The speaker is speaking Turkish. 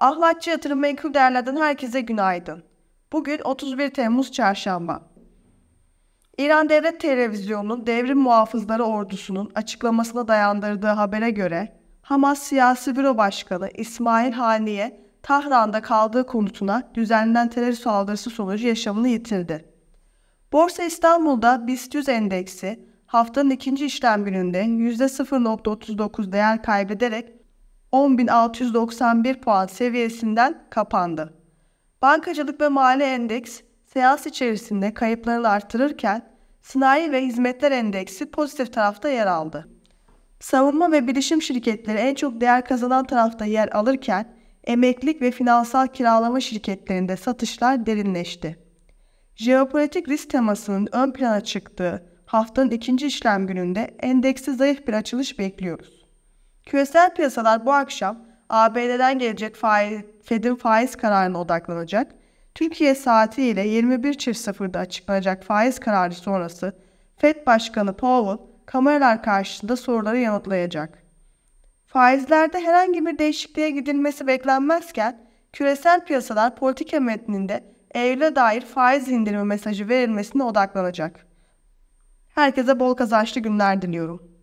Ahlatçı Yatırım Menkul Değerler'den herkese günaydın. Bugün 31 Temmuz Çarşamba. İran Devlet Televizyonu'nun devrim muhafızları ordusunun açıklamasına dayandırdığı habere göre Hamas Siyasi Büro Başkanı İsmail Haniye Tahran'da kaldığı konutuna düzenlenen terör saldırısı sonucu yaşamını yitirdi. Borsa İstanbul'da BIST 100 endeksi haftanın ikinci işlem gününde %0.39 değer kaybederek 10.691 puan seviyesinden kapandı. Bankacılık ve mali endeks seans içerisinde kayıplarını artırırken sanayi ve hizmetler endeksi pozitif tarafta yer aldı. Savunma ve bilişim şirketleri en çok değer kazanan tarafta yer alırken emeklilik ve finansal kiralama şirketlerinde satışlar derinleşti. Jeopolitik risk temasının ön plana çıktığı haftanın ikinci işlem gününde endeksi zayıf bir açılış bekliyoruz. Küresel piyasalar bu akşam ABD'den gelecek faiz, Fed'in faiz kararına odaklanacak. Türkiye saatiyle ile 21.00'da açıklanacak faiz kararı sonrası Fed Başkanı Powell kameralar karşısında soruları yanıtlayacak. Faizlerde herhangi bir değişikliğe gidilmesi beklenmezken küresel piyasalar politika metninde Eylül'e dair faiz indirimi mesajı verilmesine odaklanacak. Herkese bol kazançlı günler diliyorum.